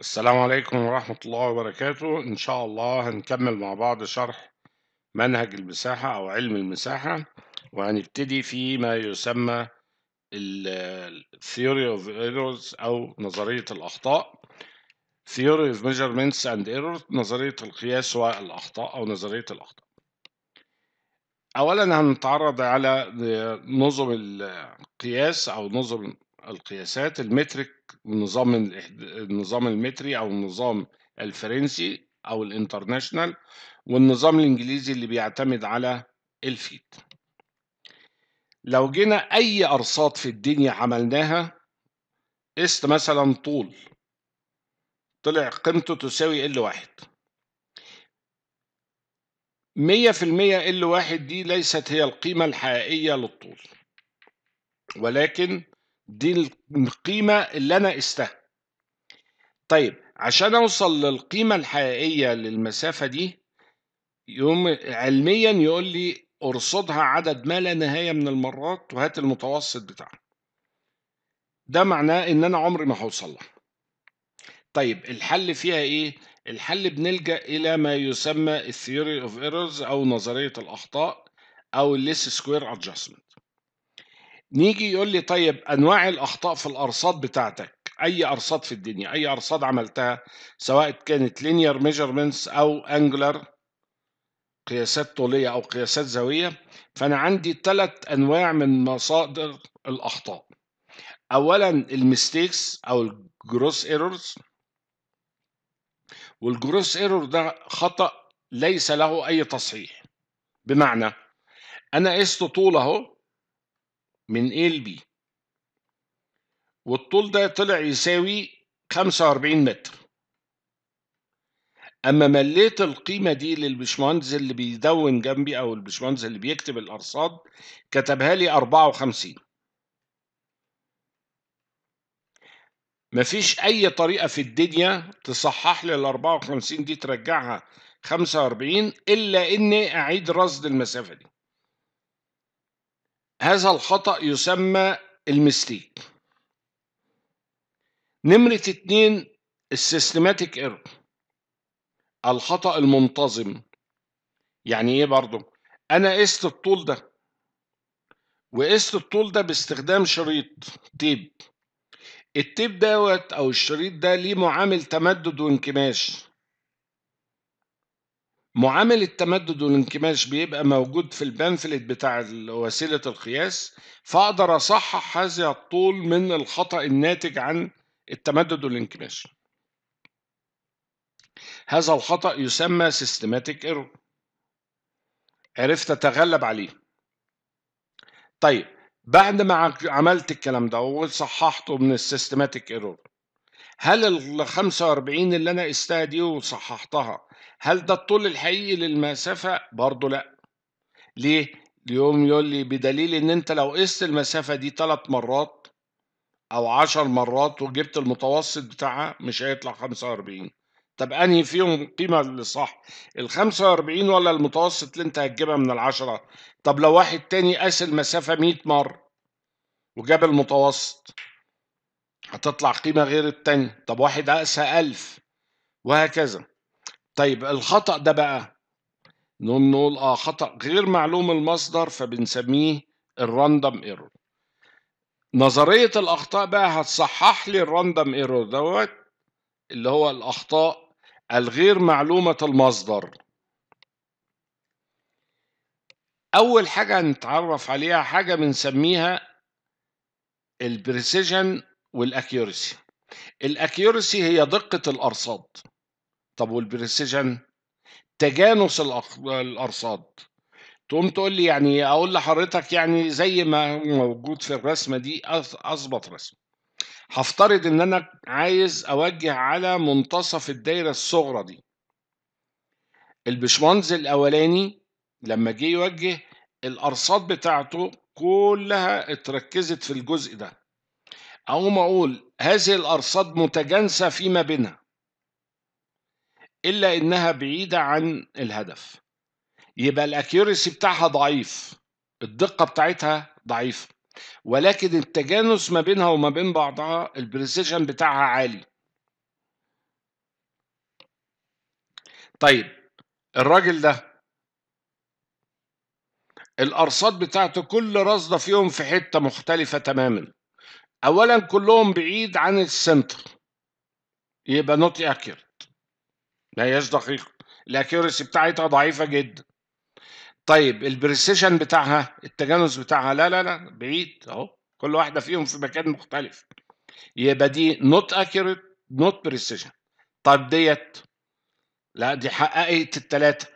السلام عليكم ورحمة الله وبركاته إن شاء الله هنكمل مع بعض شرح منهج المساحة أو علم المساحة وهنبتدي في ما يسمى Theory of Errors أو نظرية الأخطاء Theory of Measurements and Errors نظرية القياس والأخطاء أو نظرية الأخطاء أولا هنتعرض على نظم القياس أو نظم القياسات المترك النظام النظام المتري او النظام الفرنسي او الانترناشنال والنظام الانجليزي اللي بيعتمد على الفيت لو جينا اي ارصاد في الدنيا عملناها قست مثلا طول طلع قيمته تساوي ال واحد مية في المية ال واحد دي ليست هي القيمة الحقيقية للطول ولكن دي القيمة اللي أنا قستها طيب عشان أوصل للقيمة الحقيقية للمسافة دي يوم علميا يقول لي ارصدها عدد ما لا نهاية من المرات وهات المتوسط بتاعها ده معناه إن أنا عمري ما هوصل لها طيب الحل فيها إيه؟ الحل بنلجأ إلى ما يسمى الثيوري اوف ايرورز أو نظرية الأخطاء أو الليس سكوير ادجستمنت نيجي يقول لي طيب انواع الاخطاء في الارصاد بتاعتك اي ارصاد في الدنيا اي ارصاد عملتها سواء كانت لينير ميجرمنتس او انجلر قياسات طوليه او قياسات زاويه فانا عندي ثلاث انواع من مصادر الاخطاء اولا المستيكس او الجروس ايرورز والجروس ايرور ده خطا ليس له اي تصحيح بمعنى انا قست طول اهو من A ل B والطول ده طلع يساوي 45 متر اما مليت القيمه دي للبشمهندس اللي بيدون جنبي او البشمهندس اللي بيكتب الارصاد كتبها لي 54 مفيش اي طريقه في الدنيا تصحح لي ال 54 دي ترجعها 45 الا اني اعيد رصد المسافه دي هذا الخطأ يسمى المستيك نمرة اتنين السيستماتيك ايرور الخطأ المنتظم يعني ايه برضو انا قست الطول ده وقست الطول ده باستخدام شريط تيب التيب دوت او الشريط ده ليه معامل تمدد وانكماش معامل التمدد والانكماش بيبقى موجود في البنفلت بتاع وسيلة القياس فأقدر أصحح هذا الطول من الخطأ الناتج عن التمدد والانكماش هذا الخطأ يسمى systematic error عرفت أتغلب عليه طيب بعد ما عملت الكلام ده وصححته من السيستماتيك ايرور هل ال 45 اللي انا قستها دي وصححتها هل ده الطول الحقيقي للمسافه برضه لا ليه اليوم يقول لي بدليل ان انت لو قست المسافه دي ثلاث مرات او عشر مرات وجبت المتوسط بتاعها مش هيطلع 45 طب انهي فيهم قيمه اللي صح ال 45 ولا المتوسط اللي انت هتجيبها من العشرة طب لو واحد تاني قاس المسافه 100 مره وجاب المتوسط هتطلع قيمة غير التانية طب واحد أقسى ألف وهكذا طيب الخطأ ده بقى نقوم نقول اه خطأ غير معلوم المصدر فبنسميه الراندم ايرور نظرية الأخطاء بقى هتصحح لي الراندم ايرور دوت اللي هو الأخطاء الغير معلومة المصدر أول حاجة هنتعرف عليها حاجة بنسميها البريسيجن والاكيورسي الاكيورسي هي دقه الارصاد طب والبريسيجن تجانس الارصاد تقوم تقول لي يعني اقول لحضرتك يعني زي ما موجود في الرسمه دي اظبط رسم هفترض ان انا عايز اوجه على منتصف الدايره الصغرى دي البشمهندس الاولاني لما جه يوجه الارصاد بتاعته كلها اتركزت في الجزء ده أقوم أقول هذه الأرصاد متجانسة فيما بينها إلا إنها بعيدة عن الهدف يبقى الأكيورسي بتاعها ضعيف الدقة بتاعتها ضعيفة ولكن التجانس ما بينها وما بين بعضها البريسيشن بتاعها عالي طيب الراجل ده الأرصاد بتاعته كل رصدة فيهم في حتة مختلفة تماما اولا كلهم بعيد عن السنتر يبقى نوت اكيوريت ما هياش دقيقه الاكيوريسي بتاعتها ضعيفه جدا طيب البريسيشن بتاعها التجانس بتاعها لا لا لا بعيد اهو كل واحده فيهم في مكان مختلف يبقى دي نوت اكيوريت نوت بريسيشن طب ديت لا دي حققت الثلاثه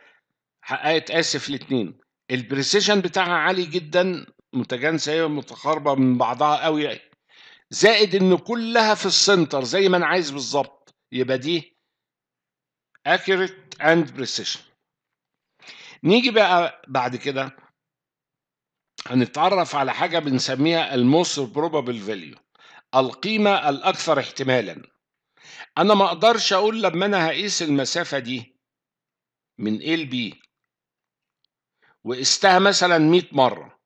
حققت اسف الاثنين البريسيشن بتاعها عالي جدا متجانسه هي متقاربه من بعضها قوي زائد ان كلها في السنتر زي ما انا عايز بالظبط يبقى دي accurate and precision نيجي بقى بعد كده هنتعرف على حاجه بنسميها الموست بروبابل فاليو القيمه الاكثر احتمالا انا ما اقدرش اقول لما انا هقيس المسافه دي من A ل B وقستها مثلا 100 مره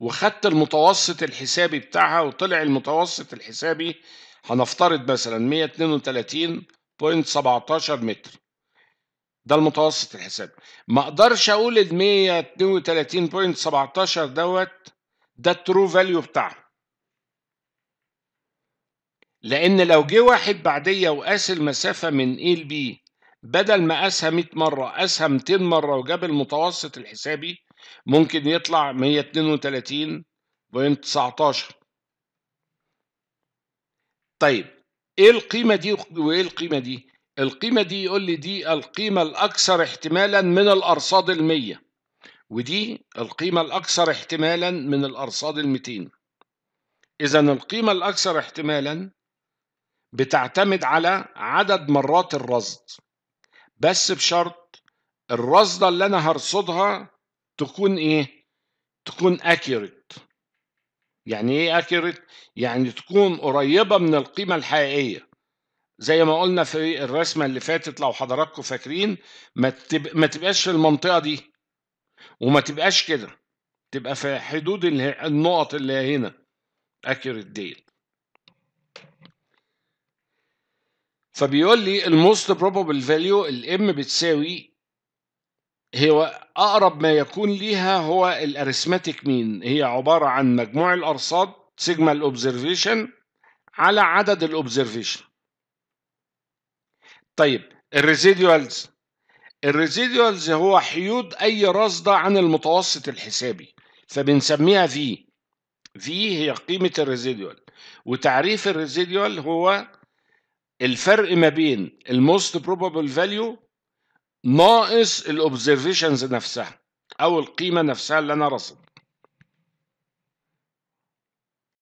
وخدت المتوسط الحسابي بتاعها وطلع المتوسط الحسابي هنفترض مثلا 132.17 متر ده المتوسط الحسابي ما اقدرش اقول ال 132.17 دوت ده الترو فاليو بتاعها لان لو جه واحد بعديه وقاس المسافه من A ل B بدل ما قاسها 100 مره قاسها 200 مره وجاب المتوسط الحسابي ممكن يطلع 132.19 طيب ايه القيمة دي وايه القيمة دي؟ القيمة دي يقول لي دي القيمة الأكثر احتمالا من الأرصاد المية ودي القيمة الأكثر احتمالا من الأرصاد المتين إذا القيمة الأكثر احتمالا بتعتمد على عدد مرات الرصد بس بشرط الرصدة اللي أنا هرصدها تكون ايه تكون اكيوريت يعني ايه اكيوريت يعني تكون قريبه من القيمه الحقيقيه زي ما قلنا في الرسمه اللي فاتت لو حضراتكم فاكرين ما, تب... ما تبقاش في المنطقه دي وما تبقاش كده تبقى في حدود النقط اللي هنا accurate ديت فبيقول لي الموست بروبابل فاليو الام بتساوي هو اقرب ما يكون ليها هو الاريثماتيك مين هي عباره عن مجموع الارصاد سيجما الاوبزرفيشن على عدد الاوبزرفيشن طيب الريزيديوالز الريزيديوالز هو حيود اي رصده عن المتوسط الحسابي فبنسميها في في هي قيمه الريزيديوال وتعريف الريزيديوال هو الفرق ما بين الموست بروبابل فاليو ناقص الاوبزرفيشنز نفسها او القيمه نفسها اللي انا راسمها